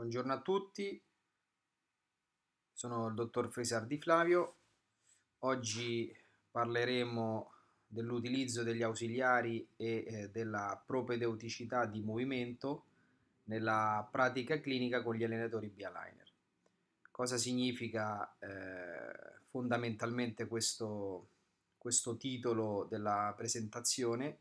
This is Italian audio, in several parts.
Buongiorno a tutti, sono il dottor Fresar Di Flavio. Oggi parleremo dell'utilizzo degli ausiliari e eh, della propedeuticità di movimento nella pratica clinica con gli allenatori B-Aligner. Cosa significa eh, fondamentalmente questo, questo, titolo della presentazione?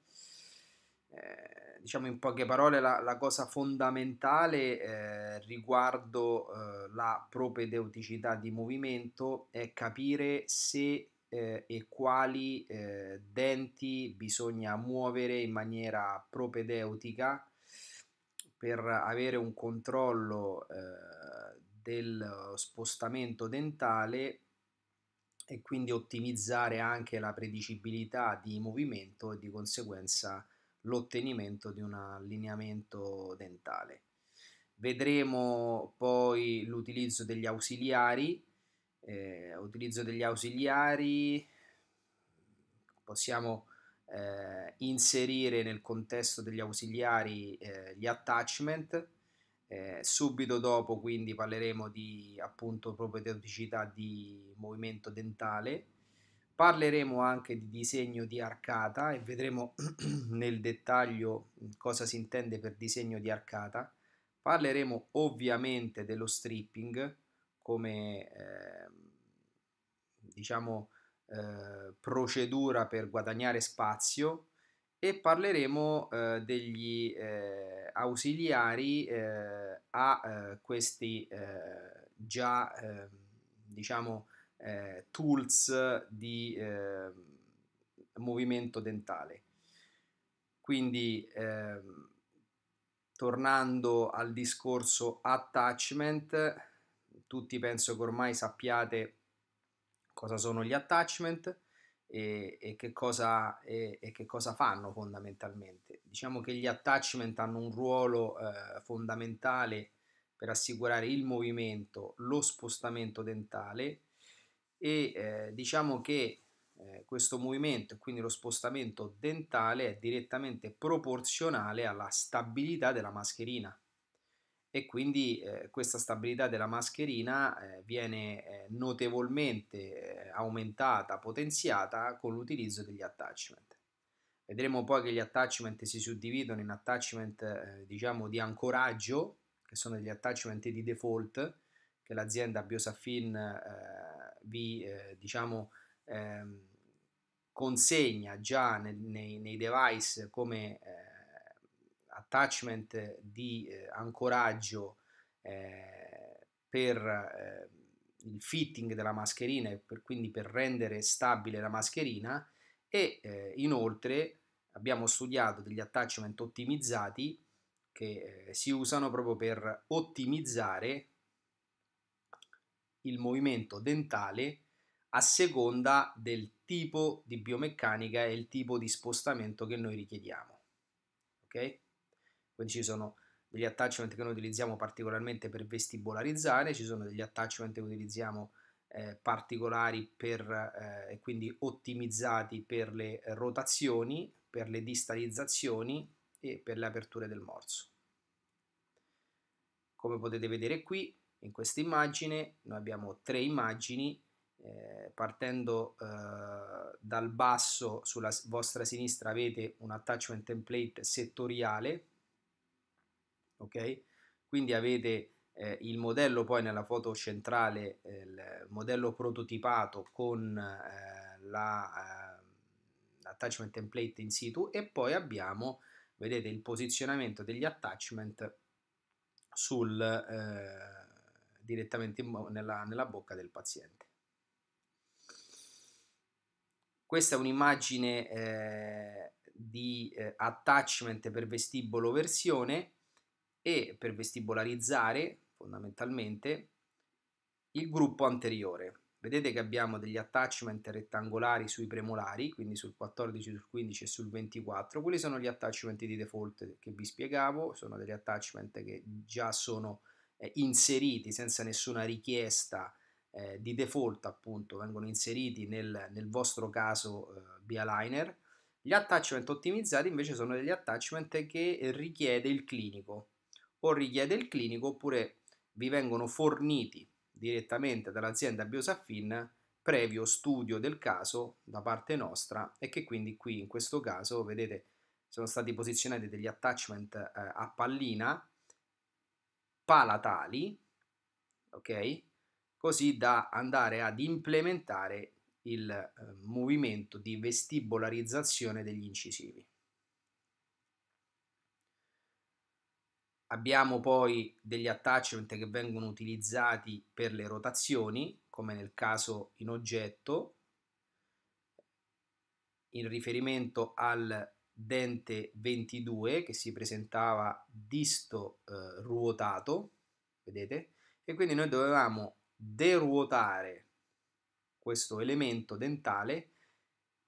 Eh, diciamo in poche parole, la, la cosa fondamentale eh, riguardo eh, la propedeuticità di movimento è capire se eh, e quali eh, denti bisogna muovere in maniera propedeutica per avere un controllo eh, del spostamento dentale e quindi ottimizzare anche la predicibilità di movimento e di conseguenza l'ottenimento di un allineamento dentale. Vedremo poi l'utilizzo degli ausiliari, eh, utilizzo degli ausiliari possiamo eh, inserire nel contesto degli ausiliari eh, gli attachment, eh, subito dopo quindi parleremo di appunto proprio di movimento dentale, Parleremo anche di disegno di arcata e vedremo nel dettaglio cosa si intende per disegno di arcata. Parleremo ovviamente dello stripping come eh, diciamo, eh, procedura per guadagnare spazio e parleremo eh, degli eh, ausiliari eh, a eh, questi già ehm, diciamo eh, tools di eh, movimento dentale. Quindi eh, tornando al discorso attachment, tutti penso che ormai sappiate cosa sono gli attachment e, e, che, cosa, e, e che, cosa, fanno fondamentalmente. Diciamo che gli attachment hanno un ruolo eh, fondamentale per assicurare il movimento, lo spostamento dentale, e eh, diciamo che eh, questo movimento, quindi lo spostamento dentale, è direttamente proporzionale alla stabilità della mascherina e quindi eh, questa stabilità della mascherina eh, viene eh, notevolmente eh, aumentata, potenziata con l'utilizzo degli attachment. Vedremo poi che gli attachment si suddividono in attachment eh, diciamo di ancoraggio, che sono degli attachment di default che l'azienda Biosafin Biosaffin eh, vi eh, diciamo, ehm, consegna già nel, nei, nei, device come eh, attachment di eh, ancoraggio eh, per eh, il fitting della mascherina e per, quindi per rendere stabile la mascherina e eh, inoltre abbiamo studiato degli attachment ottimizzati che si usano proprio per ottimizzare il movimento dentale a seconda del tipo di biomeccanica e il tipo di spostamento che noi richiediamo. Ok? Quindi ci sono degli attachment che noi utilizziamo particolarmente per vestibolarizzare, ci sono degli attachment che utilizziamo eh, particolari per, eh, quindi ottimizzati per le rotazioni, per le distalizzazioni e per le aperture del morso. Come potete vedere qui, in questa immagine noi abbiamo tre immagini eh, partendo eh, dal basso sulla vostra sinistra avete un attachment template settoriale ok quindi avete eh, il modello poi nella foto centrale eh, il modello prototipato con eh, ehm, l'attachment la, template in situ e poi abbiamo vedete il posizionamento degli attachment sul eh, direttamente bo- nella, nella bocca del paziente. Questa è un'immagine eh, di eh, attachment per vestibolo versione e per vestibolarizzare fondamentalmente il gruppo anteriore. Vedete che abbiamo degli attachment rettangolari sui premolari, quindi sul 14, sul 15 e sul 24. Quelli sono gli attachment di default che vi spiegavo, sono degli attachment che già sono eh, inseriti senza nessuna richiesta eh, di default, appunto, vengono inseriti nel, nel vostro caso eh, via liner. Gli attachment ottimizzati invece sono degli attachment che richiede il clinico, o richiede il clinico oppure vi vengono forniti direttamente dall'azienda Biosaffin previo studio del caso da parte nostra e che quindi qui in questo caso vedete sono stati posizionati degli attachment eh, a pallina palatali, ok? Così da andare ad implementare il eh, movimento di vestibolarizzazione degli incisivi. Abbiamo poi degli attachment che vengono utilizzati per le rotazioni, come nel caso in oggetto, in riferimento al dente 22 che si presentava disto eh, ruotato, vedete? E quindi noi dovevamo deruotare questo elemento dentale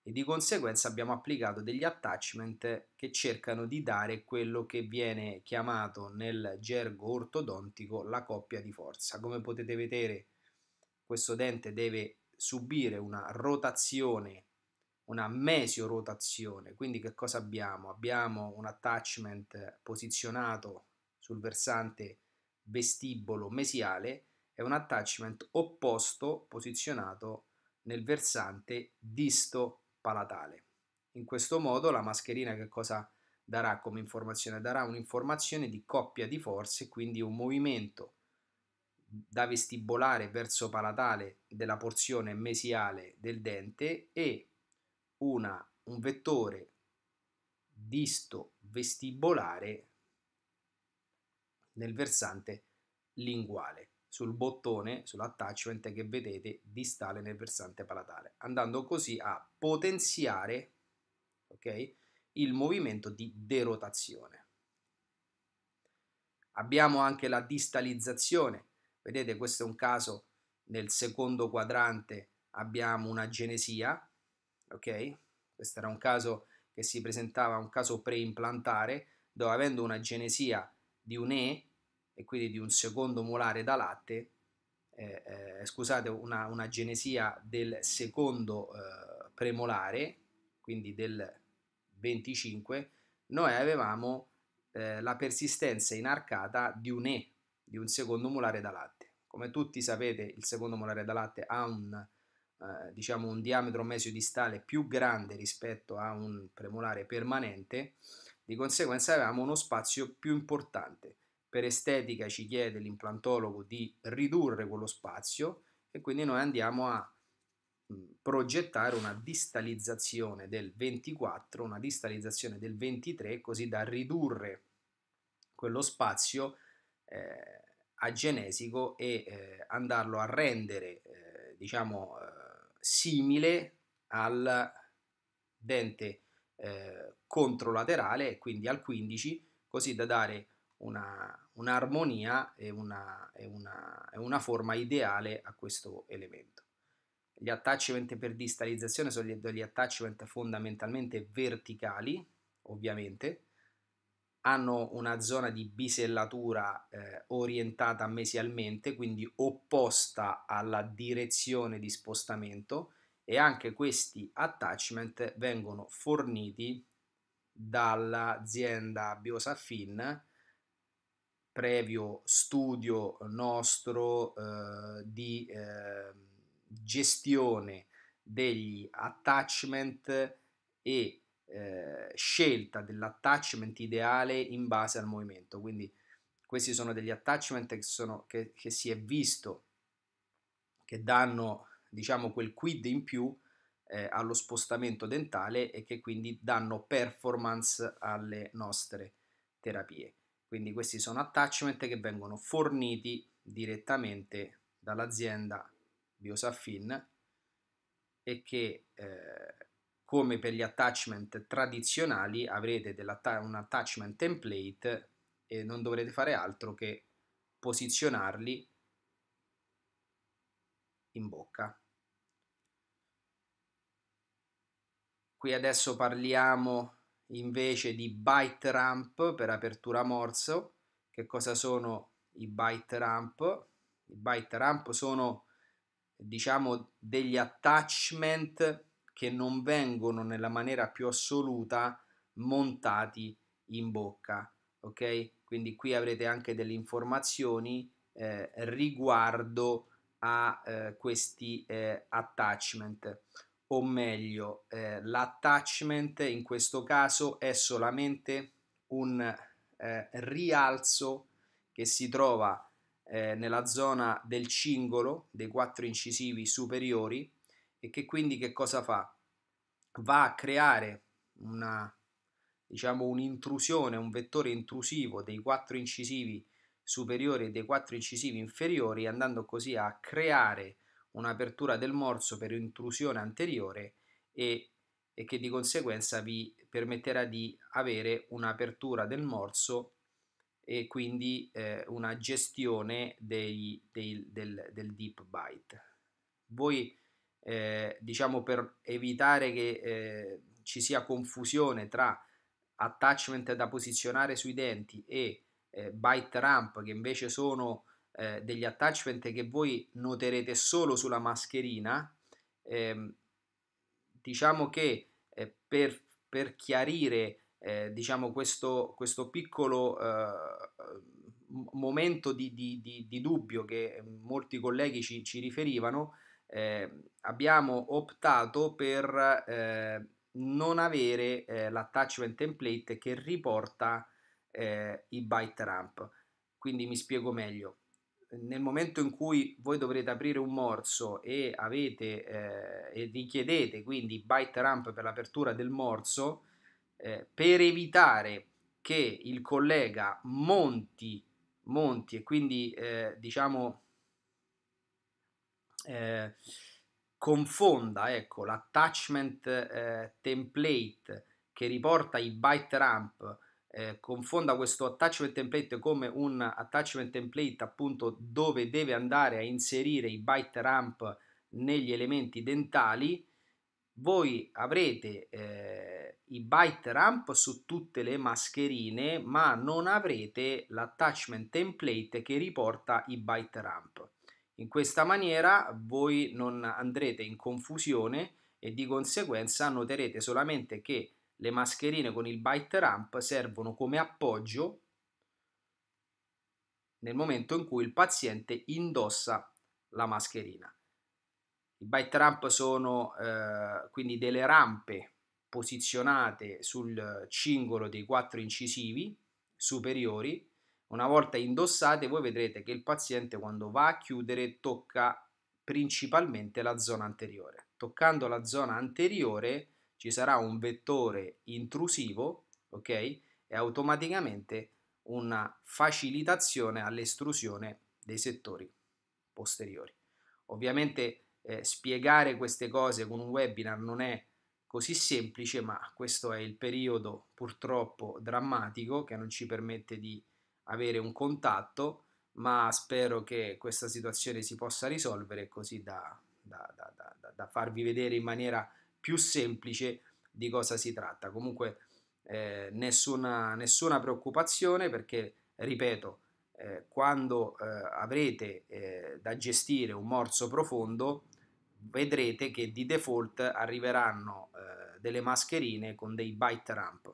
e di conseguenza abbiamo applicato degli attachment che cercano di dare quello che viene chiamato nel gergo ortodontico la coppia di forza. Come potete vedere questo dente deve subire una rotazione una mesiorotazione, quindi che cosa abbiamo? Abbiamo un attachment posizionato sul versante vestibolo mesiale e un attachment opposto posizionato nel versante disto palatale. In questo modo la mascherina che cosa darà come informazione? Darà un'informazione di coppia di forze, quindi un movimento da vestibolare verso palatale della porzione mesiale del dente e una, un vettore disto vestibolare nel versante linguale sul bottone, sull'attachment che vedete distale nel versante palatale, andando così a potenziare okay, il movimento di derotazione. Abbiamo anche la distalizzazione, vedete questo è un caso nel secondo quadrante abbiamo una genesia ok? Questo era un caso che si presentava, un caso preimplantare, dove avendo una genesia di un E e quindi di un secondo molare da latte, eh, eh, scusate, una, una, genesia del secondo eh, premolare, quindi del 25, noi avevamo eh, la persistenza inarcata di un E, di un secondo molare da latte. Come tutti sapete, il secondo molare da latte ha un eh, diciamo un diametro mesiodistale più grande rispetto a un premolare permanente, di conseguenza avevamo uno spazio più importante. Per estetica ci chiede l'implantologo di ridurre quello spazio e quindi noi andiamo a mm, progettare una distalizzazione del 24, una distalizzazione del 23, così da ridurre quello spazio eh, agenesico e eh, andarlo a rendere, eh, diciamo, eh, simile al dente eh, controlaterale, quindi al 15, così da dare un'armonia e, una, e, una, e una forma ideale a questo elemento. Gli attachment per distalizzazione sono degli attachment fondamentalmente verticali, ovviamente, hanno una zona di bisellatura eh, orientata mesialmente, quindi opposta alla direzione di spostamento e anche questi attachment vengono forniti dall'azienda Biosaffin previo studio nostro eh, di eh, gestione degli attachment e eh, scelta dell'attachment ideale in base al movimento. Quindi questi sono degli attachment che, sono, che, che si è visto che danno diciamo quel quid in più eh, allo spostamento dentale e che quindi danno performance alle nostre terapie. Quindi questi sono attachment che vengono forniti direttamente dall'azienda Biosaffin e che eh, come per gli attachment tradizionali avrete un attachment template e non dovrete fare altro che posizionarli in bocca. Qui adesso parliamo invece di byte ramp per apertura morso. Che cosa sono i byte ramp? I byte ramp sono diciamo degli attachment che non vengono nella maniera più assoluta montati in bocca, ok? Quindi qui avrete anche delle informazioni eh, riguardo a eh, questi eh, attachment, o meglio, eh, l'attachment in questo caso è solamente un eh, rialzo che si trova eh, nella zona del cingolo dei quattro incisivi superiori e che quindi che cosa fa? Va a creare una, diciamo, un'intrusione, un vettore intrusivo dei quattro incisivi superiori e dei quattro incisivi inferiori, andando così a creare un'apertura del morso per intrusione anteriore e, e che di conseguenza vi permetterà di avere un'apertura del morso e quindi eh, una gestione dei, dei, del, del, deep bite. Voi eh, diciamo per evitare che eh, ci sia confusione tra attachment da posizionare sui denti e eh, bite ramp che invece sono eh, degli attachment che voi noterete solo sulla mascherina eh, diciamo che eh, per, per, chiarire eh, diciamo questo, questo piccolo eh, momento di, di, di, di, dubbio che molti colleghi ci, ci riferivano eh, abbiamo optato per eh, non avere eh, l'attachment template che riporta eh, i byte ramp. Quindi mi spiego meglio. Nel momento in cui voi dovrete aprire un morso e, avete, eh, e richiedete quindi byte ramp per l'apertura del morso, eh, per evitare che il collega monti, monti e quindi diciamo eh, confonda ecco, l'attachment eh, template che riporta i byte ramp, eh, confonda questo attachment template come un attachment template appunto dove deve andare a inserire i byte ramp negli elementi dentali, voi avrete eh, i byte ramp su tutte le mascherine, ma non avrete l'attachment template che riporta i byte ramp. In questa maniera voi non andrete in confusione e di conseguenza noterete solamente che le mascherine con il byte ramp servono come appoggio nel momento in cui il paziente indossa la mascherina. I byte ramp sono eh, quindi delle rampe posizionate sul cingolo dei quattro incisivi superiori una volta indossate voi vedrete che il paziente quando va a chiudere tocca principalmente la zona anteriore. Toccando la zona anteriore ci sarà un vettore intrusivo, ok? E automaticamente una facilitazione all'estrusione dei settori posteriori. Ovviamente eh, spiegare queste cose con un webinar non è così semplice, ma questo è il periodo purtroppo drammatico che non ci permette di avere un contatto, ma spero che questa situazione si possa risolvere così da, da, da, da farvi vedere in maniera più semplice di cosa si tratta. Comunque eh, nessuna, nessuna preoccupazione perché, ripeto, eh, quando eh, avrete eh, da gestire un morso profondo, vedrete che di default arriveranno eh, delle mascherine con dei bite ramp.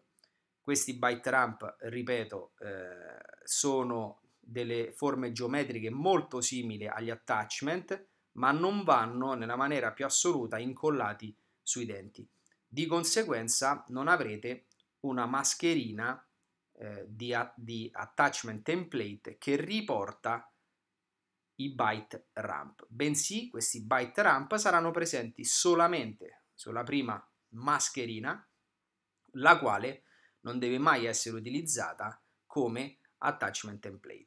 Questi byte ramp, ripeto, eh, sono delle forme geometriche molto simili agli attachment, ma non vanno nella maniera più assoluta incollati sui denti. Di conseguenza non avrete una mascherina eh, di, di attachment template che riporta i byte ramp, bensì questi byte ramp saranno presenti solamente sulla prima mascherina, la quale non deve mai essere utilizzata come attachment template.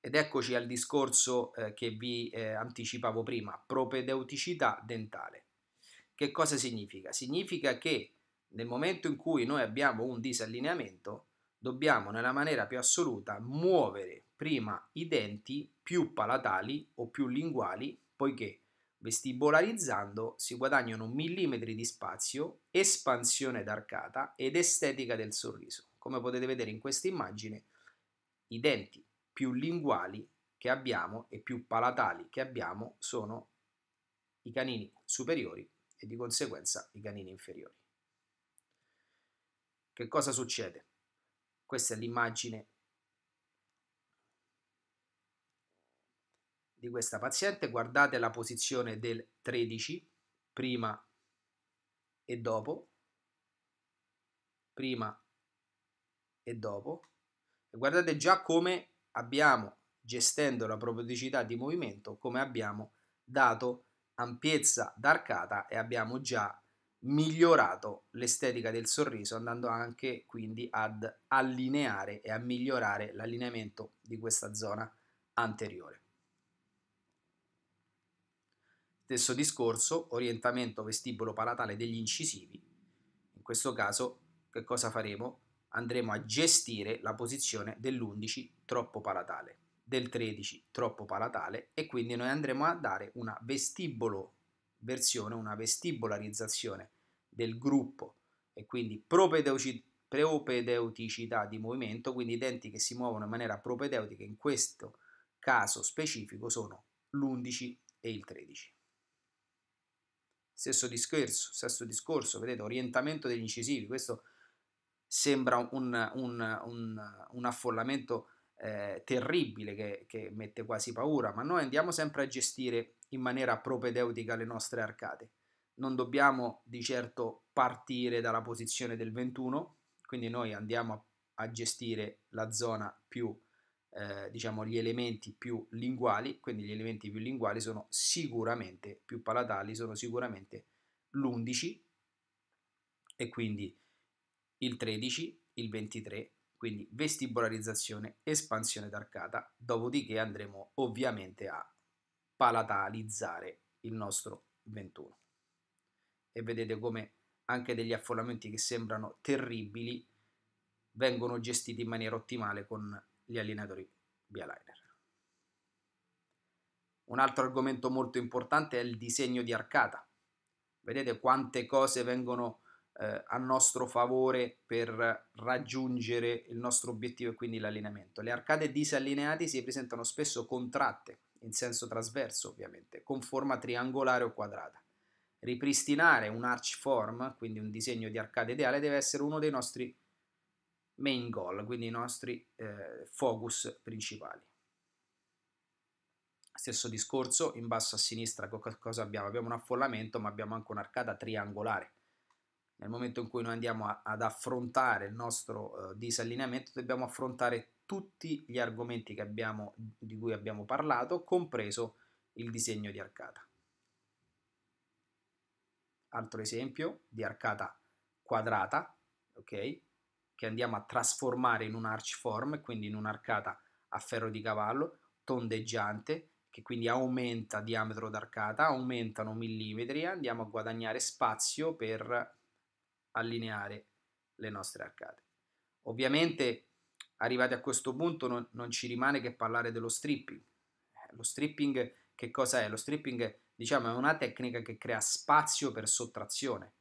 Ed eccoci al discorso eh, che vi eh, anticipavo prima, propedeuticità dentale. Che cosa significa? Significa che nel momento in cui noi abbiamo un disallineamento, dobbiamo nella maniera più assoluta muovere prima i denti più palatali o più linguali, poiché Vestibolarizzando si guadagnano millimetri di spazio, espansione d'arcata ed estetica del sorriso. Come potete vedere in questa immagine, i denti più linguali che abbiamo e più palatali che abbiamo sono i canini superiori e di conseguenza i canini inferiori. Che cosa succede? Questa è l'immagine di questa paziente, guardate la posizione del 13 prima e dopo, prima e dopo, e guardate già come abbiamo, gestendo la propodicità di movimento, come abbiamo dato ampiezza d'arcata e abbiamo già migliorato l'estetica del sorriso andando anche quindi ad allineare e a migliorare l'allineamento di questa zona anteriore. Stesso discorso, orientamento vestibolo palatale degli incisivi. In questo caso, che cosa faremo? Andremo a gestire la posizione dell'11 troppo palatale, del 13 troppo palatale e quindi noi andremo a dare una vestibolo versione, una vestibolarizzazione del gruppo e quindi propedeuticità di movimento, quindi i denti che si muovono in maniera propedeutica in questo caso specifico sono l'11 e il 13. Stesso discorso, stesso discorso, vedete, orientamento degli incisivi, questo sembra un, un, un, un affollamento eh, terribile che, che mette quasi paura, ma noi andiamo sempre a gestire in maniera propedeutica le nostre arcate. Non dobbiamo di certo partire dalla posizione del 21, quindi noi andiamo a gestire la zona più eh, diciamo gli elementi più linguali, quindi gli elementi più linguali sono sicuramente più palatali, sono sicuramente l'11 e quindi il 13, il 23, quindi vestibolarizzazione, espansione d'arcata, dopodiché andremo ovviamente a palatalizzare il nostro 21. E vedete come anche degli affollamenti che sembrano terribili vengono gestiti in maniera ottimale con gli allenatori via liner Un altro argomento molto importante è il disegno di arcata. Vedete quante cose vengono eh, a nostro favore per raggiungere il nostro obiettivo e quindi l'allineamento. Le arcate disallineate si presentano spesso contratte, in senso trasverso ovviamente, con forma triangolare o quadrata. Ripristinare un arch form, quindi un disegno di arcata ideale, deve essere uno dei nostri obiettivi main goal, quindi i nostri eh, focus principali. Stesso discorso, in basso a sinistra cosa abbiamo? Abbiamo un affollamento ma abbiamo anche un'arcata triangolare. Nel momento in cui noi andiamo a, ad affrontare il nostro eh, disallineamento dobbiamo affrontare tutti gli argomenti che abbiamo, di cui abbiamo parlato, compreso il disegno di arcata. Altro esempio di arcata quadrata, ok? che andiamo a trasformare in un arch form, quindi in un'arcata a ferro di cavallo, tondeggiante, che quindi aumenta diametro d'arcata, aumentano millimetri, e andiamo a guadagnare spazio per allineare le nostre arcate. Ovviamente arrivati a questo punto non, non ci rimane che parlare dello stripping. Eh, lo stripping che cosa è? Lo stripping diciamo è una tecnica che crea spazio per sottrazione.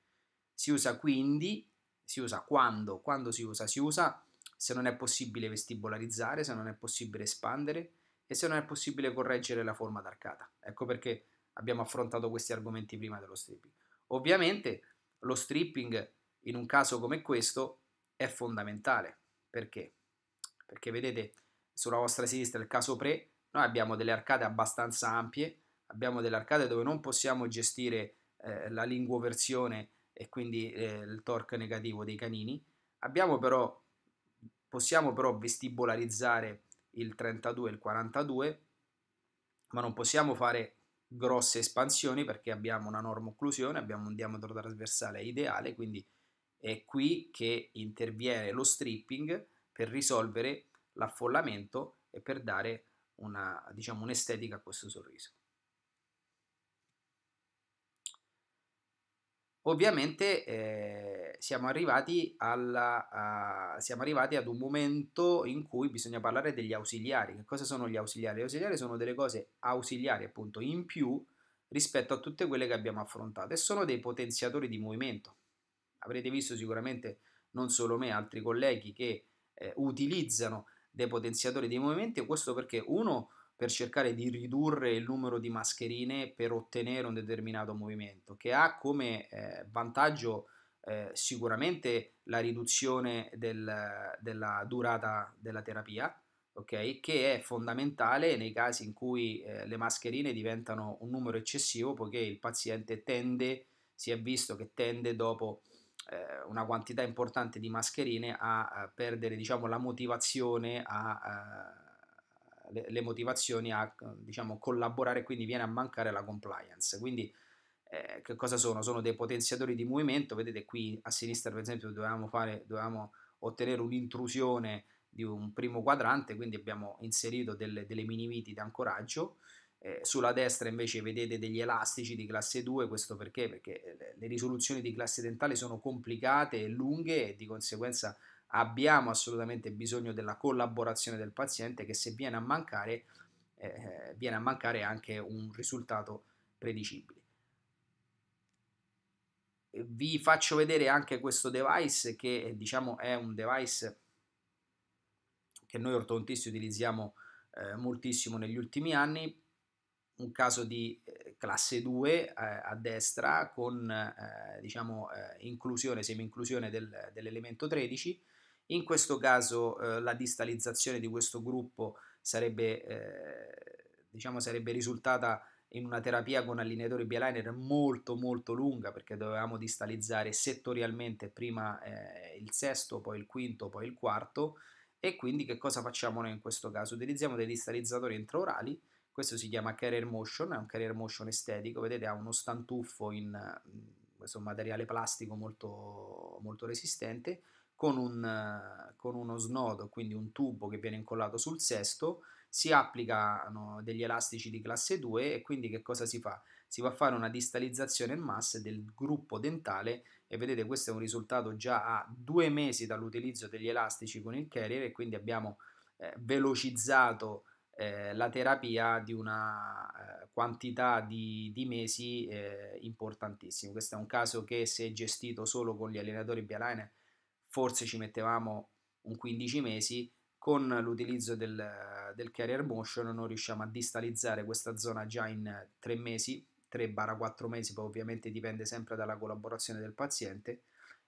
Si usa quindi si usa quando, quando si usa, si usa se non è possibile vestibolarizzare, se non è possibile espandere e se non è possibile correggere la forma d'arcata. Ecco perché abbiamo affrontato questi argomenti prima dello stripping. Ovviamente lo stripping in un caso come questo è fondamentale, perché? Perché vedete sulla vostra sinistra il caso pre, noi abbiamo delle arcate abbastanza ampie, abbiamo delle arcate dove non possiamo gestire eh, la linguoversione e quindi eh, il torque negativo dei canini. Abbiamo però, possiamo però vestibolarizzare il 32 e il 42, ma non possiamo fare grosse espansioni perché abbiamo una norma occlusione, abbiamo un diametro trasversale ideale, quindi è qui che interviene lo stripping per risolvere l'affollamento e per dare diciamo, un'estetica diciamo, un a questo sorriso. Ovviamente eh, siamo, arrivati alla, a, siamo arrivati ad un momento in cui bisogna parlare degli ausiliari. Che cosa sono gli ausiliari? Gli ausiliari sono delle cose ausiliari, appunto, in più rispetto a tutte quelle che abbiamo affrontato e sono dei potenziatori di movimento. Avrete visto sicuramente non solo me, altri colleghi che eh, utilizzano dei potenziatori di movimento, e questo perché uno per cercare di ridurre il numero di mascherine per ottenere un determinato movimento, che ha come eh, vantaggio eh, sicuramente la riduzione del, della durata della terapia, okay? che è fondamentale nei casi in cui eh, le mascherine diventano un numero eccessivo, poiché il paziente tende, si è visto che tende dopo eh, una quantità importante di mascherine a, a perdere diciamo, la motivazione a, a le, motivazioni a diciamo, collaborare, quindi viene a mancare la compliance. Quindi eh, che cosa sono? Sono dei potenziatori di movimento, vedete qui a sinistra per esempio dovevamo, fare, dovevamo ottenere un'intrusione di un primo quadrante, quindi abbiamo inserito delle, delle mini viti di ancoraggio, eh, sulla destra invece vedete degli elastici di classe 2, questo perché? Perché le risoluzioni di classe dentale sono complicate e lunghe e di conseguenza abbiamo assolutamente bisogno della collaborazione del paziente che se viene a mancare eh, eh viene a mancare anche un risultato predicibile. Eh, vi faccio vedere anche questo device che eh, diciamo è un device che noi ortodontisti utilizziamo eh, moltissimo negli ultimi anni, un caso di classe 2 eh, a destra con diciamo inclusione, semi-inclusione del, dell'elemento 13 in questo caso eh, la distalizzazione di questo gruppo sarebbe, eh, diciamo, sarebbe risultata in una terapia con allineatori biliner molto molto lunga perché dovevamo distalizzare settorialmente prima eh, il sesto, poi il quinto, poi il quarto e quindi che cosa facciamo noi in questo caso? Utilizziamo dei distalizzatori intraorali, questo si chiama carrier motion, è un carrier motion estetico, vedete ha uno stantuffo in questo mm, materiale plastico molto, molto resistente con, un, con uno snodo, quindi un tubo che viene incollato sul sesto, si applicano degli elastici di classe 2 e quindi che cosa si fa? Si va a fare una distalizzazione in massa del gruppo dentale e vedete questo è un risultato già a due mesi dall'utilizzo degli elastici con il carrier e quindi abbiamo eh, velocizzato eh, la terapia di una eh, quantità di, di mesi eh, importantissima. Questo è un caso che se gestito solo con gli allenatori bialine forse ci mettevamo un 15 mesi, con l'utilizzo del, del, carrier motion non riusciamo a distalizzare questa zona già in 3 mesi, 3-4 mesi, poi ovviamente dipende sempre dalla collaborazione del paziente.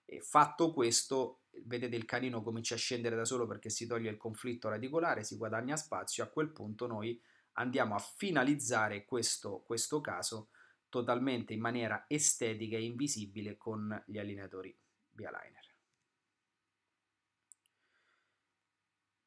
E fatto questo, vedete il canino comincia a scendere da solo perché si toglie il conflitto radicolare, si guadagna spazio, a quel punto noi andiamo a finalizzare questo, questo caso totalmente in maniera estetica e invisibile con gli allineatori via liner.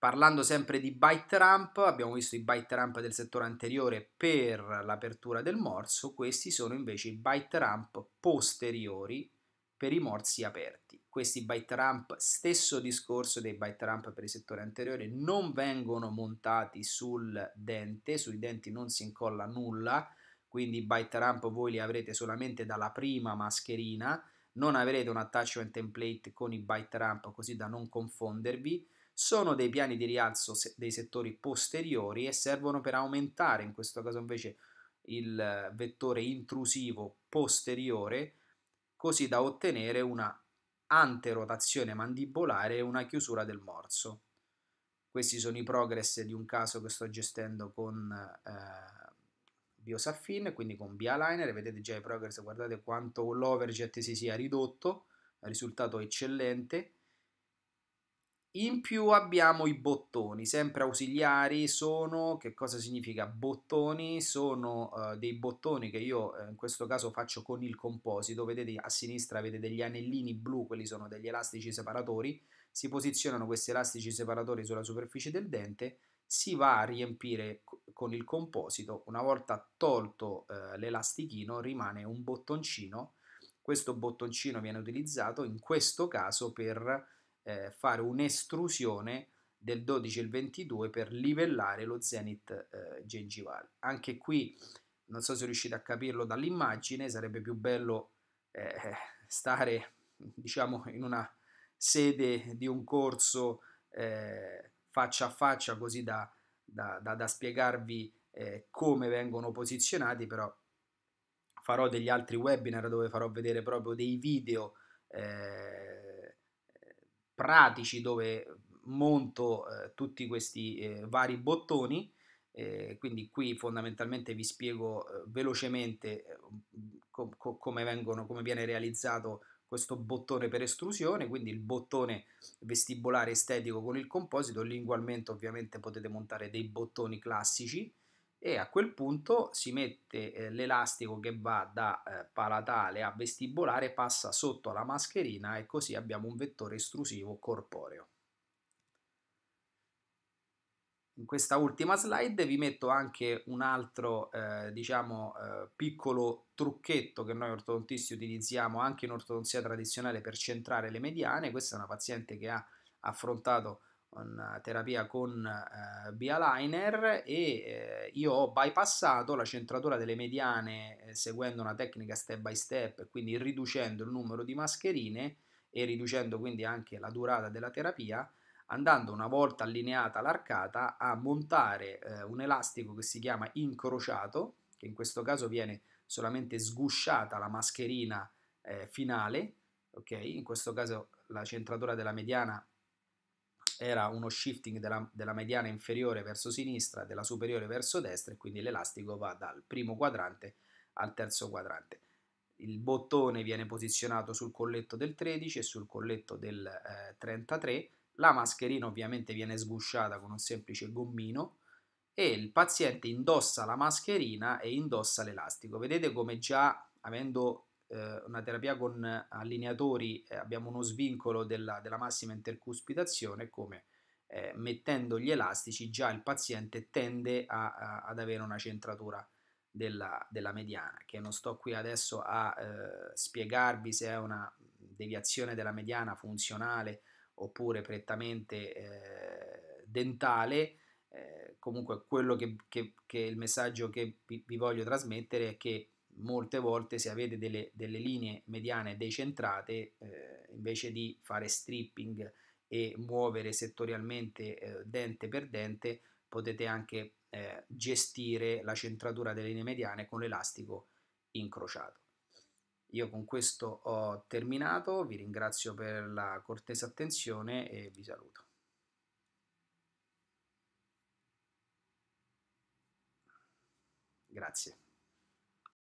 Parlando sempre di ramp, abbiamo visto i ramp del settore anteriore per l'apertura del morso, questi sono invece i ramp posteriori per i morsi aperti. Questi ramp, stesso discorso dei ramp per il settore anteriore, non vengono montati sul dente, sui denti non si incolla nulla, quindi i ramp voi li avrete solamente dalla prima mascherina, non avrete un attachment template con i ramp così da non confondervi, sono dei piani di rialzo dei settori posteriori e servono per aumentare in questo caso invece il vettore intrusivo posteriore così da ottenere una anterotazione mandibolare e una chiusura del morso. Questi sono i progress di un caso che sto gestendo con eh, Biosaffin, quindi con BioAliner, vedete già i progress, guardate quanto l'overjet si sia ridotto, risultato eccellente, in più abbiamo i bottoni, sempre ausiliari, sono, che cosa significa bottoni? Sono uh, dei bottoni che io uh, in questo caso faccio con il composito, vedete a sinistra avete degli anellini blu, quelli sono degli elastici separatori, si posizionano questi elastici separatori sulla superficie del dente, si va a riempire con il composito, una volta tolto uh, l'elastichino rimane un bottoncino, questo bottoncino viene utilizzato in questo caso per eh, fare un'estrusione del 12 e il 22 per livellare lo zenith eh, gengivale. Anche qui, non so se riuscite a capirlo dall'immagine, sarebbe più bello eh, stare diciamo in una sede di un corso eh, faccia a faccia così da, da, da, da spiegarvi eh, come vengono posizionati, però farò degli altri webinar dove farò vedere proprio dei video eh, pratici dove monto eh, tutti questi eh, vari bottoni eh, quindi qui fondamentalmente vi spiego eh, velocemente eh, mm, co- co- come, vengono, come viene realizzato questo bottone per estrusione, quindi il bottone vestibolare estetico con il composito, lingualmente ovviamente potete montare dei bottoni classici e a quel punto si mette eh, l'elastico che va da eh, palatale a vestibolare, passa sotto la mascherina e così abbiamo un vettore estrusivo corporeo. In questa ultima slide vi metto anche un altro eh, diciamo, eh, piccolo trucchetto che noi ortodontisti utilizziamo anche in ortodonzia tradizionale per centrare le mediane. Questa è una paziente che ha affrontato una eh, terapia con eh, B-Aligner e eh, io ho bypassato la centratura delle mediane eh, seguendo una tecnica step by step, quindi riducendo il numero di mascherine e riducendo quindi anche la durata della terapia, andando una volta allineata l'arcata a montare eh, un elastico che si chiama incrociato, che in questo caso viene solamente sgusciata la mascherina eh, finale, ok? In questo caso la centratura della mediana era uno shifting della, della mediana inferiore verso sinistra, della superiore verso destra e quindi l'elastico va dal primo quadrante al terzo quadrante. Il bottone viene posizionato sul colletto del 13 e sul colletto del eh, 33, la mascherina ovviamente viene sgusciata con un semplice gommino e il paziente indossa la mascherina e indossa l'elastico. Vedete come già avendo eh, una terapia con allineatori eh, abbiamo uno svincolo della, della massima intercuspitazione come eh, mettendo gli elastici già il paziente tende a, a, ad avere una centratura della, della, mediana, che non sto qui adesso a eh, spiegarvi se è una deviazione della mediana funzionale oppure prettamente eh, dentale, eh, comunque quello che, che, che, il messaggio che vi, vi voglio trasmettere è che molte volte se avete delle, delle linee mediane decentrate, eh, invece di fare stripping e muovere settorialmente eh, dente per dente, potete anche eh, gestire la centratura delle linee mediane con l'elastico incrociato. Io con questo ho terminato, vi ringrazio per la cortesa attenzione e vi saluto. Grazie.